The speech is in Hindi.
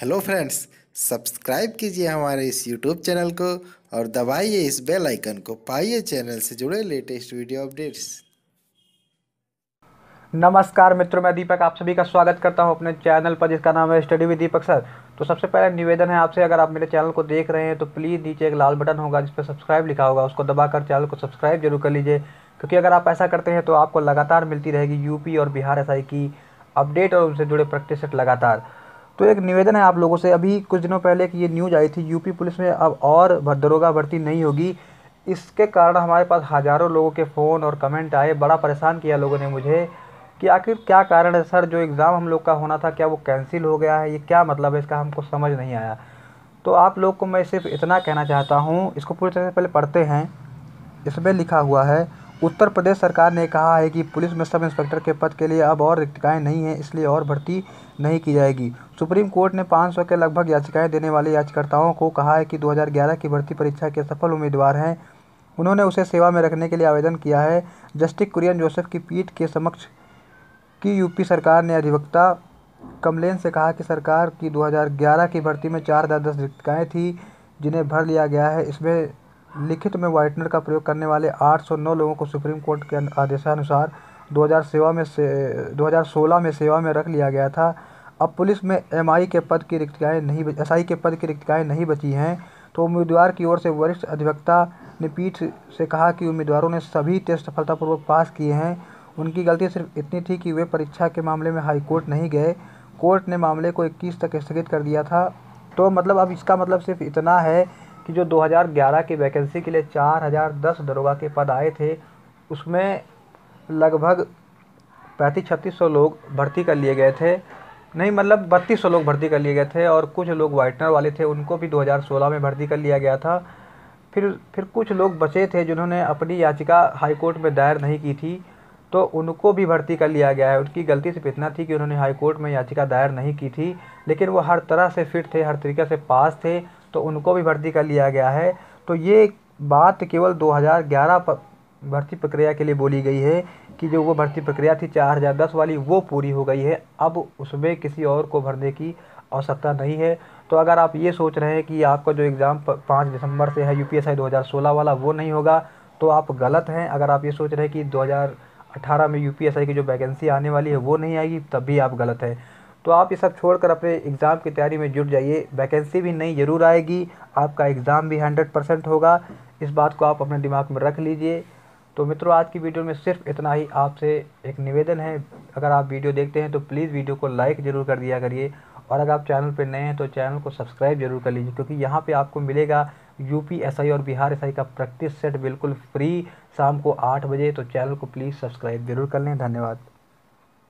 हेलो फ्रेंड्स सब्सक्राइब कीजिए हमारे इस यूट्यूब चैनल को और दबाइए इस बेल आइकन को पाइए चैनल से जुड़े लेटेस्ट वीडियो अपडेट्स नमस्कार मित्रों मैं दीपक आप सभी का स्वागत करता हूं अपने चैनल पर जिसका नाम है स्टडी विद दीपक सर तो सबसे पहले निवेदन है आपसे अगर आप मेरे चैनल को देख रहे हैं तो प्लीज़ नीचे एक लाल बटन होगा जिस पर सब्सक्राइब लिखा होगा उसको दबाकर चैनल को सब्सक्राइब जरूर कर लीजिए क्योंकि अगर आप ऐसा करते हैं तो आपको लगातार मिलती रहेगी यूपी और बिहार एस की अपडेट और उनसे जुड़े प्रैक्टिस लगातार तो एक निवेदन है आप लोगों से अभी कुछ दिनों पहले कि ये न्यूज आई थी यूपी पुलिस में अब और दरोगा भर्ती नहीं होगी इसके कारण हमारे पास हज़ारों लोगों के फ़ोन और कमेंट आए बड़ा परेशान किया लोगों ने मुझे कि आखिर क्या कारण है सर जो एग्ज़ाम हम लोग का होना था क्या वो कैंसिल हो गया है ये क्या मतलब है इसका हमको समझ नहीं आया तो आप लोग को मैं सिर्फ इतना कहना चाहता हूँ इसको पूरी तरह से पहले पढ़ते हैं इसमें लिखा हुआ है उत्तर प्रदेश सरकार ने कहा है कि पुलिस में सब इंस्पेक्टर के पद के लिए अब और रिक्तियां नहीं हैं इसलिए और भर्ती नहीं की जाएगी सुप्रीम कोर्ट ने 500 के लगभग याचिकाएं देने वाले याचिकाताओं को कहा है कि 2011 की भर्ती परीक्षा के सफल उम्मीदवार हैं उन्होंने उसे सेवा में रखने के लिए आवेदन किया है जस्टिस कुरियन जोसेफ की पीठ के समक्ष की यूपी सरकार ने अधिवक्ता कमलेन से कहा कि सरकार की दो की भर्ती में चार हजार दस रिक्तिकाएँ थी जिन्हें भर लिया गया है इसमें लिखित में व्हाइटनर का प्रयोग करने वाले 809 लोगों को सुप्रीम कोर्ट के आदेशानुसार दो हज़ार सेवा में से सोलह में सेवा में रख लिया गया था अब पुलिस में एम के पद की रिक्तियाएँ नहीं एस के पद की रिक्तियाएँ नहीं बची हैं तो उम्मीदवार की ओर से वरिष्ठ अधिवक्ता ने पीठ से कहा कि उम्मीदवारों ने सभी टेस्ट सफलतापूर्वक पास किए हैं उनकी गलती सिर्फ इतनी थी कि वे परीक्षा के मामले में हाई कोर्ट नहीं गए कोर्ट ने मामले को 21 तक स्थगित कर दिया था तो मतलब अब इसका मतलब सिर्फ इतना है कि जो 2011 की वैकेंसी के लिए 4010 दरोगा के पद आए थे उसमें लगभग पैंतीस छत्तीस सौ लोग भर्ती कर लिए गए थे नहीं मतलब बत्तीस सौ लोग भर्ती कर लिए गए थे और कुछ लोग वाइटनर वाले थे उनको भी 2016 में भर्ती कर लिया गया था फिर फिर कुछ लोग बचे थे जिन्होंने अपनी याचिका हाईकोर्ट में दायर नहीं की थी तो उनको भी भर्ती कर लिया गया है उनकी गलती सिर्फ इतना थी कि उन्होंने हाईकोर्ट में याचिका दायर नहीं की थी लेकिन वो हर तरह से फिट थे हर तरीके से पास थे तो उनको भी भर्ती कर लिया गया है तो ये बात केवल 2011 भर्ती प्रक्रिया के लिए बोली गई है कि जो वो भर्ती प्रक्रिया थी 4010 वाली वो पूरी हो गई है अब उसमें किसी और को भरने की आवश्यकता नहीं है तो अगर आप ये सोच रहे हैं कि आपका जो एग्ज़ाम पाँच दिसंबर से है यू पी सोलह वाला वो नहीं होगा तो आप गलत हैं अगर आप ये सोच रहे हैं कि 2018 में यू की जो वैकेंसी आने वाली है वो नहीं आएगी तब भी आप गलत हैं तो आप ये सब छोड़कर अपने एग्ज़ाम की तैयारी में जुट जाइए वैकेंसी भी नहीं ज़रूर आएगी आपका एग्ज़ाम भी हंड्रेड परसेंट होगा इस बात को आप अपने दिमाग में रख लीजिए तो मित्रों आज की वीडियो में सिर्फ इतना ही आपसे एक निवेदन है अगर आप वीडियो देखते हैं तो प्लीज़ वीडियो को लाइक ज़रूर कर दिया करिए और अगर आप चैनल पर नए हैं तो चैनल को सब्सक्राइब जरूर कर लीजिए क्योंकि यहाँ पर आपको मिलेगा यूपी एसआई और बिहार एसआई का प्रैक्टिस सेट बिल्कुल फ्री शाम को आठ बजे तो चैनल को प्लीज़ सब्सक्राइब जरूर कर लें धन्यवाद